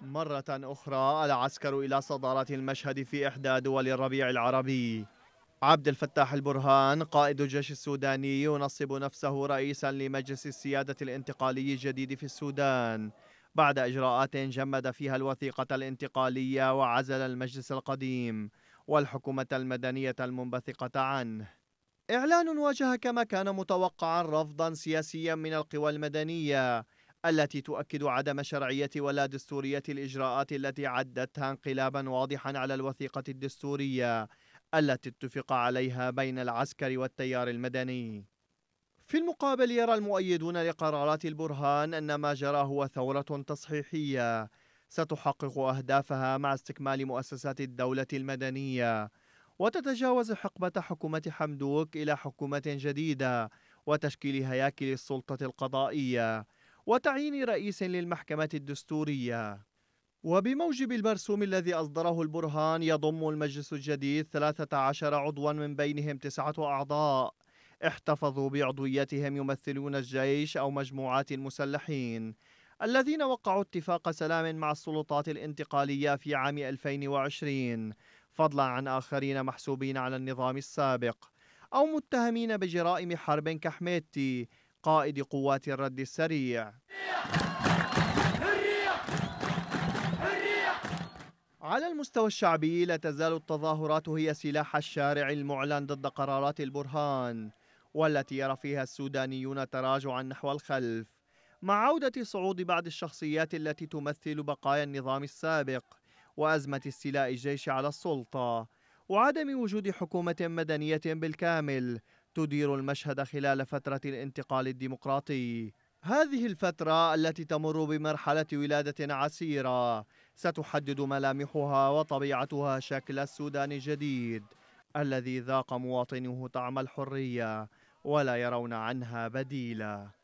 مرة أخرى العسكر إلى صدارة المشهد في إحدى دول الربيع العربي عبد الفتاح البرهان قائد الجيش السوداني ينصب نفسه رئيسا لمجلس السيادة الانتقالي الجديد في السودان بعد إجراءات جمد فيها الوثيقة الانتقالية وعزل المجلس القديم والحكومة المدنية المنبثقة عنه إعلان واجه كما كان متوقعا رفضا سياسيا من القوى المدنية التي تؤكد عدم شرعية ولا دستورية الإجراءات التي عدتها انقلابا واضحا على الوثيقة الدستورية التي اتفق عليها بين العسكر والتيار المدني في المقابل يرى المؤيدون لقرارات البرهان أن ما جرى هو ثورة تصحيحية ستحقق أهدافها مع استكمال مؤسسات الدولة المدنية وتتجاوز حقبة حكومة حمدوك إلى حكومة جديدة وتشكيل هياكل السلطة القضائية وتعيين رئيس للمحكمة الدستورية وبموجب المرسوم الذي أصدره البرهان يضم المجلس الجديد 13 عضوا من بينهم تسعة أعضاء احتفظوا بعضويتهم يمثلون الجيش أو مجموعات المسلحين الذين وقعوا اتفاق سلام مع السلطات الانتقالية في عام 2020 فضلا عن آخرين محسوبين على النظام السابق أو متهمين بجرائم حرب كحميتي قائد قوات الرد السريع على المستوى الشعبي لا تزال التظاهرات هي سلاح الشارع المعلن ضد قرارات البرهان والتي يرى فيها السودانيون تراجعا نحو الخلف مع عودة صعود بعض الشخصيات التي تمثل بقايا النظام السابق وأزمة استيلاء الجيش على السلطة وعدم وجود حكومة مدنية بالكامل تدير المشهد خلال فترة الانتقال الديمقراطي هذه الفترة التي تمر بمرحلة ولادة عسيرة ستحدد ملامحها وطبيعتها شكل السودان الجديد الذي ذاق مواطنوه طعم الحرية ولا يرون عنها بديلا